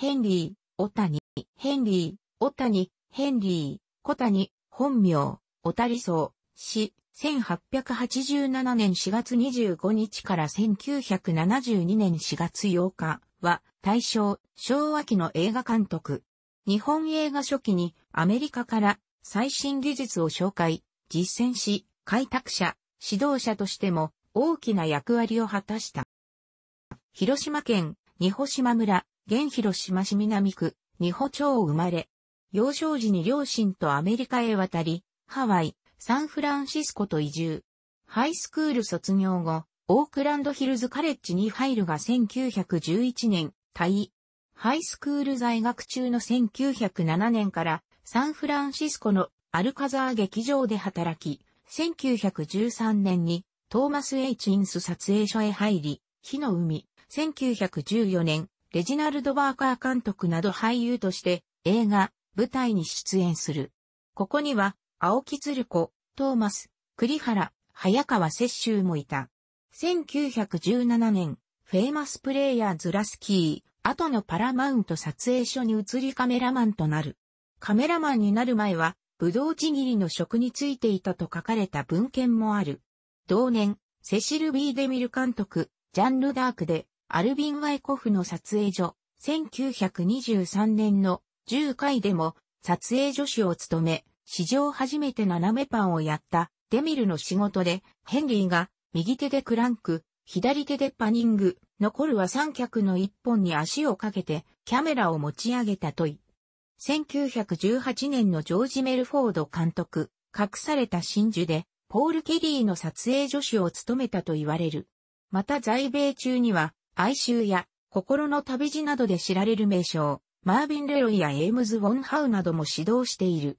ヘンリー、オタニ、ヘンリー、オタニ、ヘンリー、コタニ、本名、オタリソウ、死、1887年4月25日から1972年4月8日は、大正、昭和期の映画監督。日本映画初期にアメリカから最新技術を紹介、実践し、開拓者、指導者としても大きな役割を果たした。広島県、二保島村、現広島市南区、二保町生まれ。幼少時に両親とアメリカへ渡り、ハワイ、サンフランシスコと移住。ハイスクール卒業後、オークランドヒルズカレッジに入るが1911年、退位。ハイスクール在学中の1907年からサンフランシスコのアルカザー劇場で働き、1913年にトーマス・エイチンス撮影所へ入り、火の海、1914年、レジナルド・バーカー監督など俳優として映画、舞台に出演する。ここには、青木鶴子、トーマス、栗原、早川雪舟もいた。1917年、フェイマスプレイヤーズ・ラスキー、後のパラマウント撮影所に移りカメラマンとなる。カメラマンになる前は、ぶどうちぎりの職についていたと書かれた文献もある。同年、セシル・ビーデミル監督、ジャンル・ダークで、アルビン・ワイコフの撮影所、1923年の10回でも撮影助手を務め、史上初めて斜めパンをやったデミルの仕事で、ヘンリーが右手でクランク、左手でパニング、残るは三脚の一本に足をかけてキャメラを持ち上げたとい。1918年のジョージ・メルフォード監督、隠された真珠で、ポール・ケリーの撮影助手を務めたと言われる。また在米中には、哀愁や心の旅路などで知られる名称、マーヴィン・レロイやエームズ・ウォンハウなども指導している。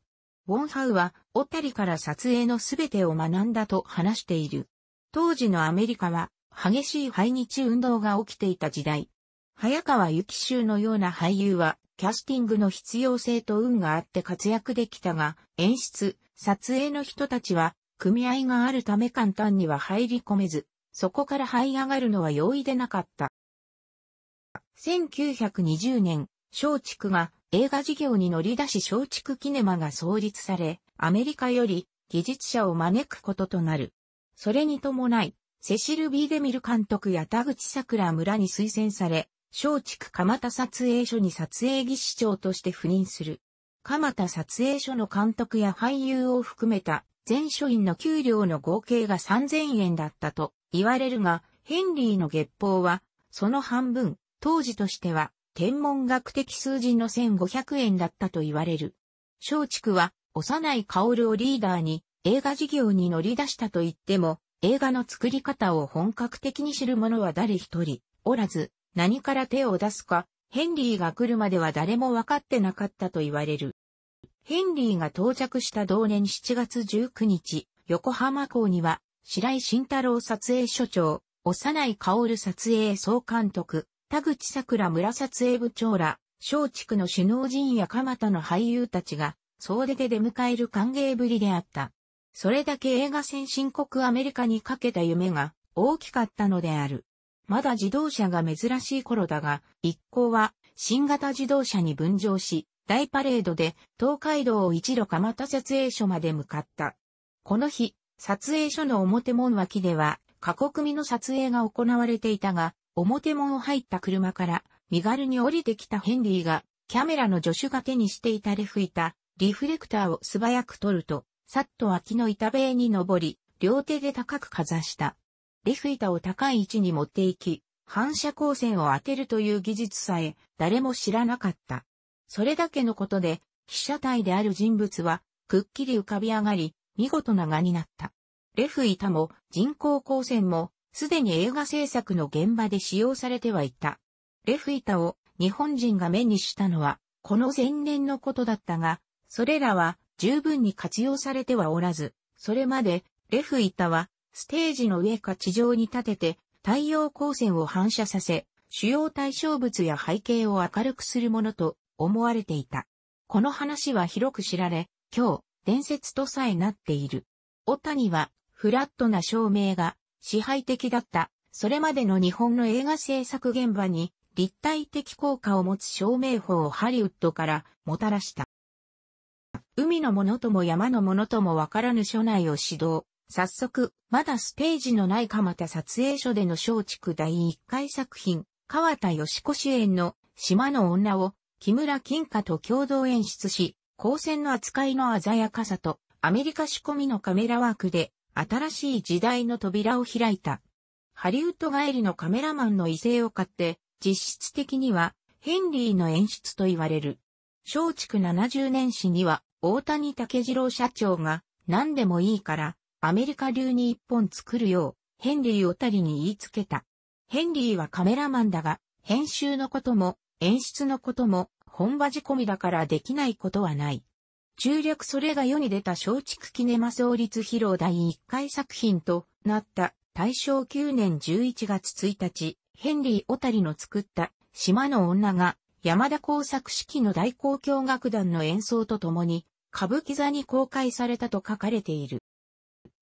ウォンハウは、オタリから撮影のすべてを学んだと話している。当時のアメリカは、激しい排日運動が起きていた時代。早川幸州のような俳優は、キャスティングの必要性と運があって活躍できたが、演出、撮影の人たちは、組合があるため簡単には入り込めず、そこから這い上がるのは容易でなかった。1920年、松竹が映画事業に乗り出し松竹キネマが創立され、アメリカより技術者を招くこととなる。それに伴い、セシル・ビーデミル監督や田口桜村に推薦され、松竹蒲田撮影所に撮影技師長として赴任する。蒲田撮影所の監督や俳優を含めた全書員の給料の合計が3000円だったと言われるが、ヘンリーの月報は、その半分、当時としては、天文学的数字の1500円だったと言われる。松竹は、幼い薫をリーダーに、映画事業に乗り出したと言っても、映画の作り方を本格的に知る者は誰一人、おらず、何から手を出すか、ヘンリーが来るまでは誰も分かってなかったと言われる。ヘンリーが到着した同年7月19日、横浜港には白井慎太郎撮影所長、幼い薫撮影総監督、田口桜村撮影部長ら、小竹の首脳陣や蒲田の俳優たちが、総出で出迎える歓迎ぶりであった。それだけ映画先進国アメリカにかけた夢が大きかったのである。まだ自動車が珍しい頃だが、一行は新型自動車に分乗し、大パレードで東海道を一路蒲田撮影所まで向かった。この日、撮影所の表門脇では、過酷みの撮影が行われていたが、表門を入った車から、身軽に降りてきたヘンリーが、キャメラの助手が手にしていたレフいた、リフレクターを素早く取ると、さっと脇の板塀に登り、両手で高くかざした。レフ板を高い位置に持っていき、反射光線を当てるという技術さえ誰も知らなかった。それだけのことで、被写体である人物はくっきり浮かび上がり、見事な画になった。レフ板も人工光線もすでに映画制作の現場で使用されてはいた。レフ板を日本人が目にしたのはこの前年のことだったが、それらは十分に活用されてはおらず、それまでレフ板はステージの上か地上に立てて太陽光線を反射させ、主要対象物や背景を明るくするものと思われていた。この話は広く知られ、今日、伝説とさえなっている。小谷はフラットな照明が支配的だった、それまでの日本の映画制作現場に立体的効果を持つ照明法をハリウッドからもたらした。海のものとも山のものともわからぬ所内を指導。早速、まだステージのない蒲田撮影所での松竹第1回作品、川田義子主演の島の女を木村金花と共同演出し、光線の扱いの鮮やかさとアメリカ仕込みのカメラワークで新しい時代の扉を開いた。ハリウッド帰りのカメラマンの威勢を買って、実質的にはヘンリーの演出と言われる。松竹70年史には大谷武次郎社長が何でもいいからアメリカ流に一本作るようヘンリーをたりに言いつけた。ヘンリーはカメラマンだが編集のことも演出のことも本場仕込みだからできないことはない。中略それが世に出た松竹キネマ創立披露第1回作品となった大正9年11月1日、ヘンリー・オタリの作った島の女が山田工作式の大公共楽団の演奏とともに歌舞伎座に公開されたと書かれている。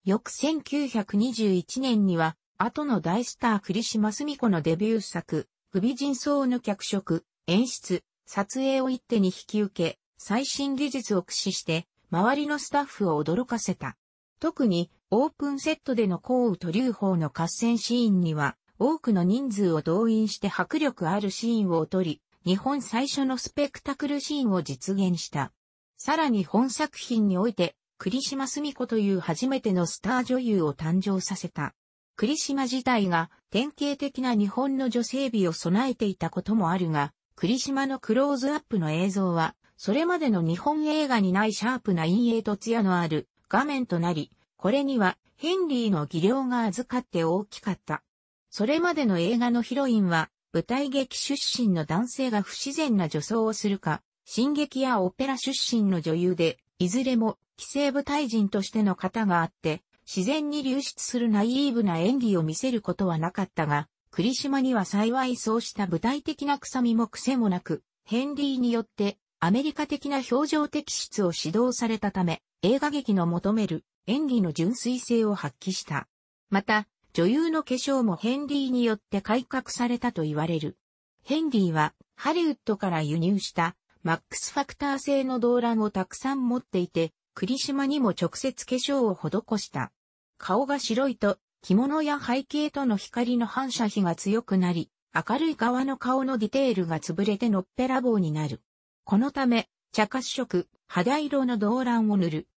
翌1921年には、後の大スター栗島澄子のデビュー作、不備人相の脚色、演出、撮影を一手に引き受け、最新技術を駆使して、周りのスタッフを驚かせた。特に、オープンセットでの降雨と流砲の合戦シーンには、多くの人数を動員して迫力あるシーンを撮り、日本最初のスペクタクルシーンを実現した。さらに本作品において、栗島澄子という初めてのスター女優を誕生させた。栗島自体が典型的な日本の女性美を備えていたこともあるが、栗島のクローズアップの映像はそれまでの日本映画にないシャープな陰影と艶のある画面となり、これにはヘンリーの技量が預かって大きかった。それまでの映画のヒロインは、舞台劇出身の男性が不自然な女装をするか、進撃やオペラ出身の女優で、いずれも既成舞台人としての方があって、自然に流出するナイーブな演技を見せることはなかったが、栗島には幸いそうした舞台的な臭みも癖もなく、ヘンリーによってアメリカ的な表情的質を指導されたため、映画劇の求める演技の純粋性を発揮した。また、女優の化粧もヘンリーによって改革されたと言われる。ヘンリーはハリウッドから輸入したマックスファクター製の動乱をたくさん持っていて、栗島にも直接化粧を施した。顔が白いと着物や背景との光の反射比が強くなり、明るい側の顔のディテールが潰れてのっぺらぼうになる。このため、茶褐色、肌色の動乱を塗る。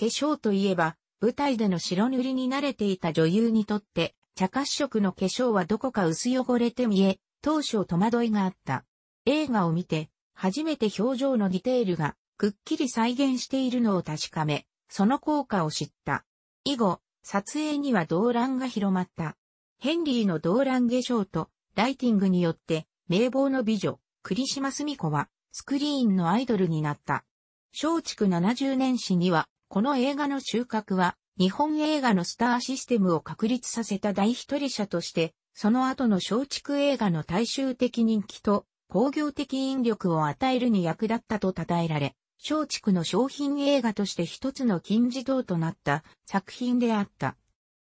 化粧といえば、舞台での白塗りに慣れていた女優にとって、茶褐色の化粧はどこか薄汚れて見え、当初戸惑いがあった。映画を見て、初めて表情のディテールが、くっきり再現しているのを確かめ、その効果を知った。以後、撮影には動乱が広まった。ヘンリーの動乱化粧と、ライティングによって、名簿の美女、クリシマスミコは、スクリーンのアイドルになった。松竹70年史には、この映画の収穫は、日本映画のスターシステムを確立させた大一人者として、その後の松竹映画の大衆的人気と工業的引力を与えるに役立ったと称えられ、松竹の商品映画として一つの金字塔となった作品であった。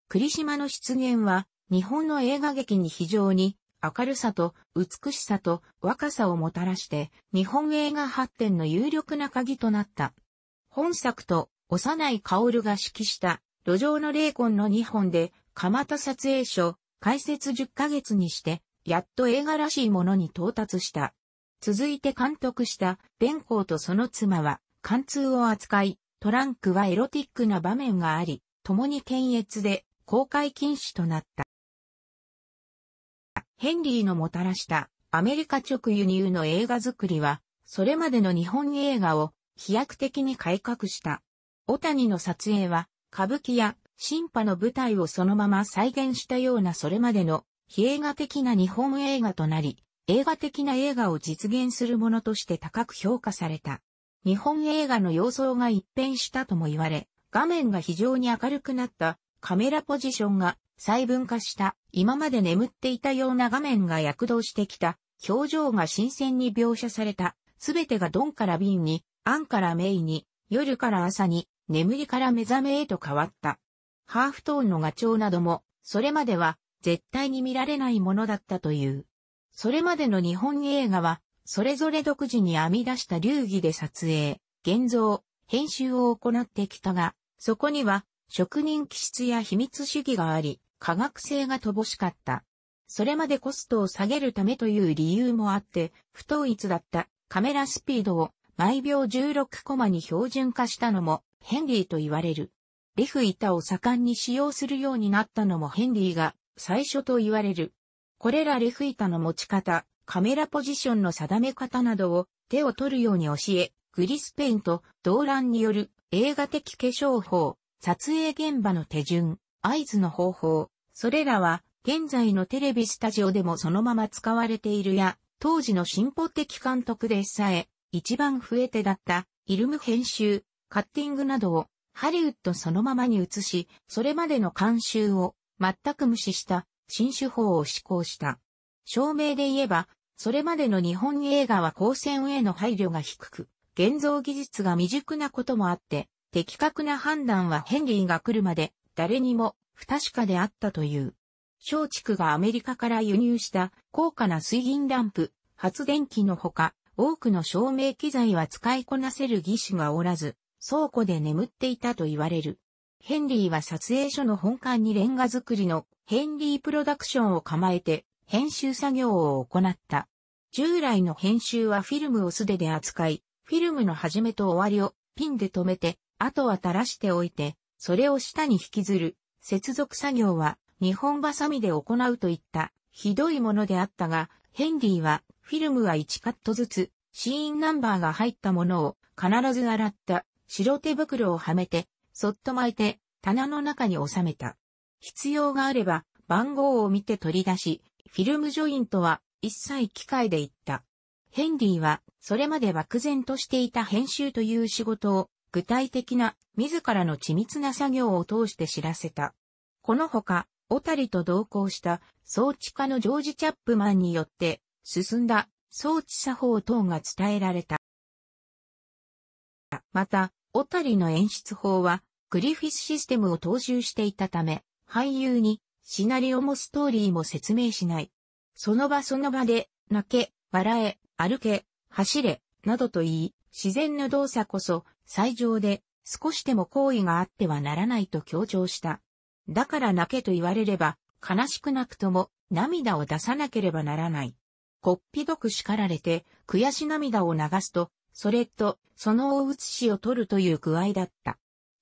栗島の出現は、日本の映画劇に非常に明るさと美しさと若さをもたらして、日本映画発展の有力な鍵となった。本作と幼い薫が指揮した路上の霊魂の2本で、蒲田撮影所、開設10ヶ月にして、やっと映画らしいものに到達した。続いて監督した弁光とその妻は、貫通を扱い、トランクはエロティックな場面があり、共に検閲で公開禁止となった。ヘンリーのもたらしたアメリカ直輸入の映画作りは、それまでの日本映画を飛躍的に改革した。小谷の撮影は、歌舞伎や新派の舞台をそのまま再現したようなそれまでの非映画的な日本映画となり、映画的な映画を実現するものとして高く評価された。日本映画の様相が一変したとも言われ、画面が非常に明るくなったカメラポジションが細分化した今まで眠っていたような画面が躍動してきた表情が新鮮に描写されたすべてがドンから瓶に、アンからメイに、夜から朝に、眠りから目覚めへと変わった。ハーフトーンの画調なども、それまでは絶対に見られないものだったという。それまでの日本映画は、それぞれ独自に編み出した流儀で撮影、現像、編集を行ってきたが、そこには職人気質や秘密主義があり、科学性が乏しかった。それまでコストを下げるためという理由もあって、不統一だったカメラスピードを毎秒16コマに標準化したのもヘンリーと言われる。レフ板を盛んに使用するようになったのもヘンリーが最初と言われる。これらレフ板の持ち方、カメラポジションの定め方などを手を取るように教え、グリスペインと動乱による映画的化粧法、撮影現場の手順、合図の方法、それらは現在のテレビスタジオでもそのまま使われているや、当時の進歩的監督でさえ、一番増えてだった、イルム編集、カッティングなどを、ハリウッドそのままに移し、それまでの監修を、全く無視した、新手法を施行した。証明で言えば、それまでの日本映画は光線への配慮が低く、現像技術が未熟なこともあって、的確な判断はヘンリーが来るまで誰にも不確かであったという。松竹がアメリカから輸入した高価な水銀ランプ、発電機のほか、多くの照明機材は使いこなせる技師がおらず、倉庫で眠っていたと言われる。ヘンリーは撮影所の本館にレンガ作りのヘンリープロダクションを構えて編集作業を行った。従来の編集はフィルムを素手で扱い、フィルムの始めと終わりをピンで止めて、あとは垂らしておいて、それを下に引きずる、接続作業は、日本バサミで行うといった、ひどいものであったが、ヘンリーは、フィルムは1カットずつ、シーンナンバーが入ったものを、必ず洗った、白手袋をはめて、そっと巻いて、棚の中に収めた。必要があれば、番号を見て取り出し、フィルムジョイントは、一切機械でいった。ヘンリーは、それまで漠然としていた編集という仕事を、具体的な自らの緻密な作業を通して知らせた。このほか、小谷と同行した装置家のジョージ・チャップマンによって進んだ装置作法等が伝えられた。また、小谷の演出法はグリフィスシステムを踏襲していたため、俳優にシナリオもストーリーも説明しない。その場その場で泣け、笑え、歩け、走れ、などと言い、自然の動作こそ最上で少しでも好意があってはならないと強調した。だから泣けと言われれば、悲しくなくとも涙を出さなければならない。こっぴどく叱られて、悔し涙を流すと、それと、その大写しを取るという具合だった。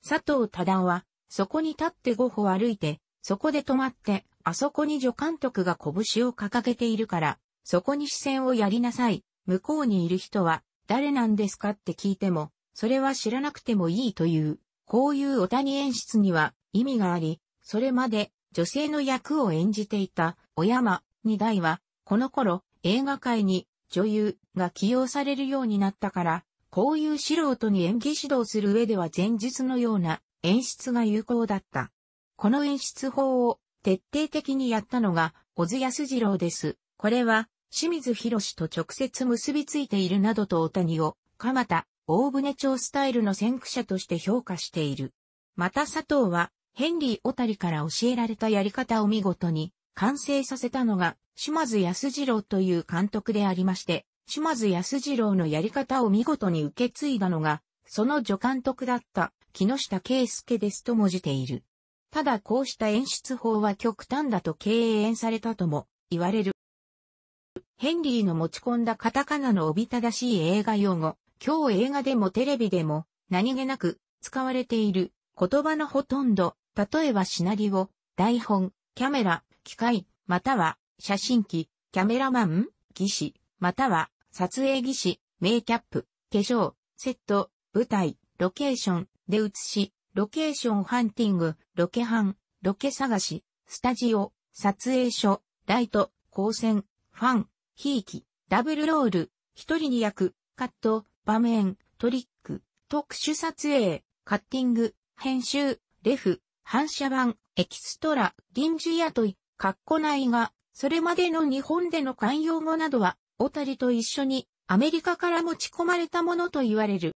佐藤忠夫は、そこに立って五歩歩いて、そこで止まって、あそこに助監督が拳を掲げているから、そこに視線をやりなさい。向こうにいる人は、誰なんですかって聞いても、それは知らなくてもいいという、こういうお谷演出には意味があり、それまで女性の役を演じていた小山二代は、この頃映画界に女優が起用されるようになったから、こういう素人に演技指導する上では前述のような演出が有効だった。この演出法を徹底的にやったのが小津安二郎です。これは清水博士と直接結びついているなどと大谷を、鎌田大船町スタイルの先駆者として評価している。また佐藤は、ヘンリー・オタリから教えられたやり方を見事に完成させたのが、島津安二郎という監督でありまして、島津安二郎のやり方を見事に受け継いだのが、その助監督だった木下圭介ですと文じている。ただこうした演出法は極端だと敬遠されたとも言われる。ヘンリーの持ち込んだカタカナのおびただしい映画用語、今日映画でもテレビでも何気なく使われている言葉のほとんど、例えばシナリオ、台本、キャメラ、機械、または写真機、キャメラマン、技師、または撮影技師、メイキャップ、化粧、セット、舞台、ロケーション、で写し、ロケーションハンティング、ロケハン、ロケ探し、スタジオ、撮影所、ライト、光線、ファン、ひいき、ダブルロール、一人に役、カット、場面、トリック、特殊撮影、カッティング、編集、レフ、反射板、エキストラ、臨時雇い、カッコ内が、それまでの日本での慣用語などは、小谷と一緒にアメリカから持ち込まれたものと言われる。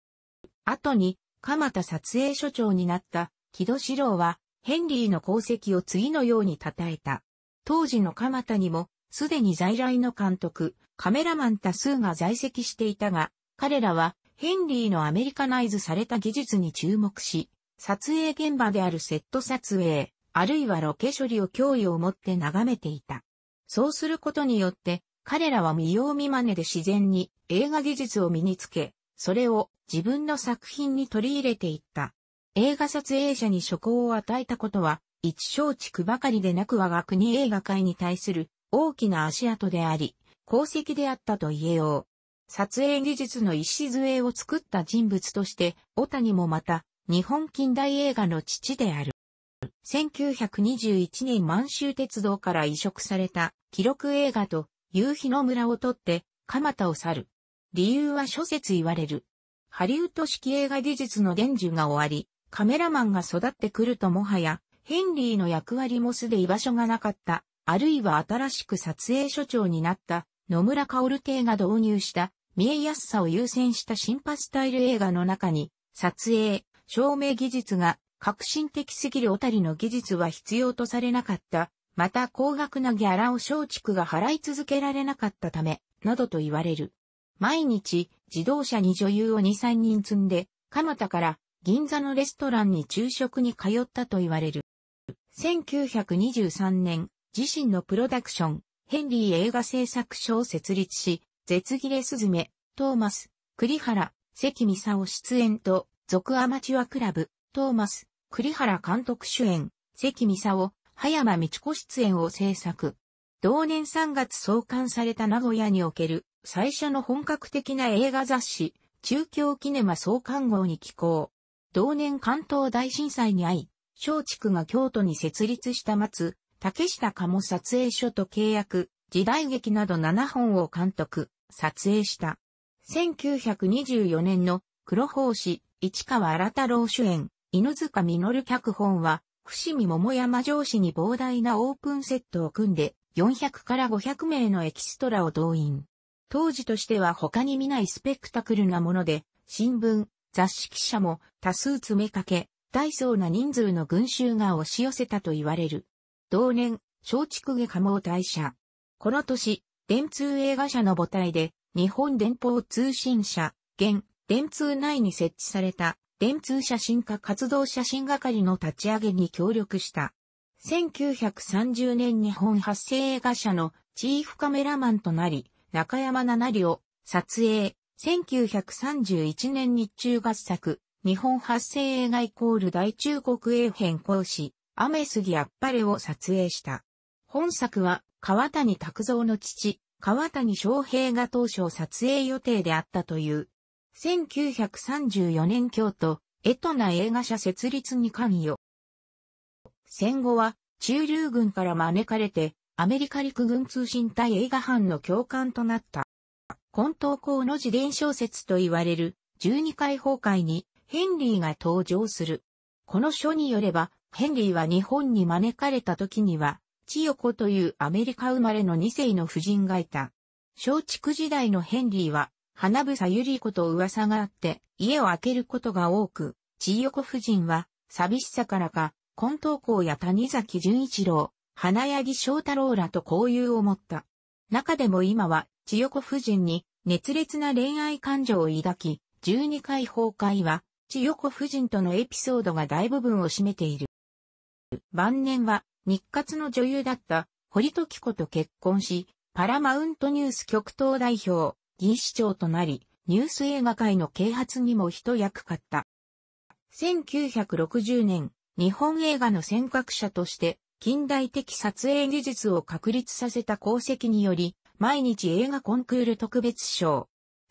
後に、鎌田撮影所長になった木戸史郎は、ヘンリーの功績を次のように称えた。当時の鎌田にも、すでに在来の監督、カメラマン多数が在籍していたが、彼らはヘンリーのアメリカナイズされた技術に注目し、撮影現場であるセット撮影、あるいはロケ処理を脅威を持って眺めていた。そうすることによって、彼らは見よう見まねで自然に映画技術を身につけ、それを自分の作品に取り入れていった。映画撮影者に職を与えたことは、一地区ばかりでなく我が国映画界に対する大きな足跡であり、功績であったと言えよう。撮影技術の礎を作った人物として、小谷もまた、日本近代映画の父である。1921年満州鉄道から移植された記録映画と夕日の村を撮って蒲田を去る。理由は諸説言われる。ハリウッド式映画技術の伝授が終わり、カメラマンが育ってくるともはや、ヘンリーの役割もすで居場所がなかった、あるいは新しく撮影所長になった野村薫邸が導入した見えやすさを優先したンパスタイル映画の中に、撮影、照明技術が革新的すぎる小谷の技術は必要とされなかった。また高額なギャラを松竹が払い続けられなかったため、などと言われる。毎日、自動車に女優を2、3人積んで、蒲田から銀座のレストランに昼食に通ったと言われる。1923年、自身のプロダクション、ヘンリー映画制作所を設立し、絶切れすずめ、トーマス、栗原、関美沙を出演と、続アマチュアクラブ、トーマス、栗原監督主演、関美沙を、葉山道子出演を制作。同年3月創刊された名古屋における最初の本格的な映画雑誌、中京キネマ創刊号に寄稿。同年関東大震災に遭い、松竹が京都に設立した松、竹下鴨撮影所と契約、時代劇など7本を監督。撮影した。1924年の黒宝師、市川荒太郎主演、犬塚実脚本は、伏見桃山城市に膨大なオープンセットを組んで、400から500名のエキストラを動員。当時としては他に見ないスペクタクルなもので、新聞、雑誌記者も多数詰めかけ、大層な人数の群衆が押し寄せたと言われる。同年、松竹下下を大社。この年、電通映画社の母体で、日本電報通信社、現、電通内に設置された、電通写真家活動写真係の立ち上げに協力した。1930年日本発生映画社のチーフカメラマンとなり、中山七里を撮影。1931年日中合作、日本発生映画イコール大中国英変更し、雨杉あっぱれを撮影した。本作は川谷拓造の父、川谷翔平が当初撮影予定であったという。1934年京都、エトナ映画社設立に関与。戦後は、中流軍から招かれて、アメリカ陸軍通信隊映画班の教官となった。混沌校の自伝小説と言われる、12回崩壊に、ヘンリーが登場する。この書によれば、ヘンリーは日本に招かれた時には、千代子というアメリカ生まれの2世の夫人がいた。松竹時代のヘンリーは、花房ゆり子と噂があって、家を空けることが多く、千代子夫人は、寂しさからか、近藤公や谷崎潤一郎、花柳翔太郎らと交友を持った。中でも今は、千代子夫人に、熱烈な恋愛感情を抱き、十二回崩壊は、千代子夫人とのエピソードが大部分を占めている。晩年は、日活の女優だった堀時子と結婚し、パラマウントニュース極東代表、議市長となり、ニュース映画界の啓発にも一役買った。1960年、日本映画の尖閣者として、近代的撮影技術を確立させた功績により、毎日映画コンクール特別賞。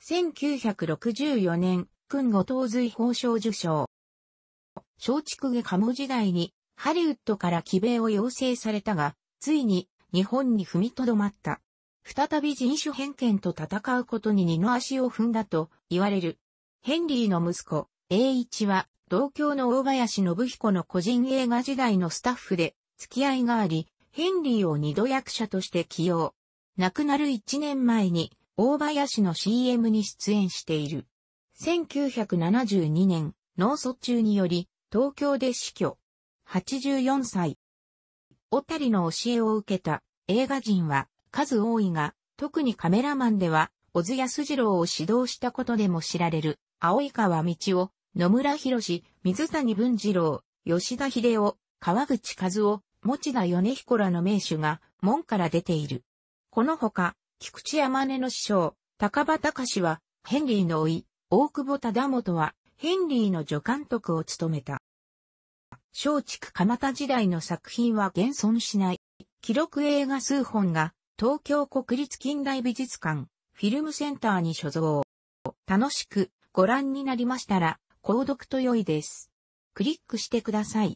1964年、君後藤随法賞受賞。松竹下鴨時代にハリウッドから帰米を要請されたが、ついに日本に踏みとどまった。再び人種偏見と戦うことに二の足を踏んだと言われる。ヘンリーの息子、栄一は、同郷の大林信彦の個人映画時代のスタッフで付き合いがあり、ヘンリーを二度役者として起用。亡くなる一年前に、大林の CM に出演している。1972年、脳卒中により、東京で死去。84歳。小谷の教えを受けた映画人は数多いが、特にカメラマンでは、小津安二郎を指導したことでも知られる、青川道夫、野村博水谷文次郎、吉田秀夫、川口和夫、持田米彦らの名手が門から出ている。このほか、菊池山根の師匠、高場隆は、ヘンリーの甥、い、大久保忠元は、ヘンリーの助監督を務めた。松竹蒲田時代の作品は現存しない。記録映画数本が東京国立近代美術館フィルムセンターに所蔵。楽しくご覧になりましたら、購読と良いです。クリックしてください。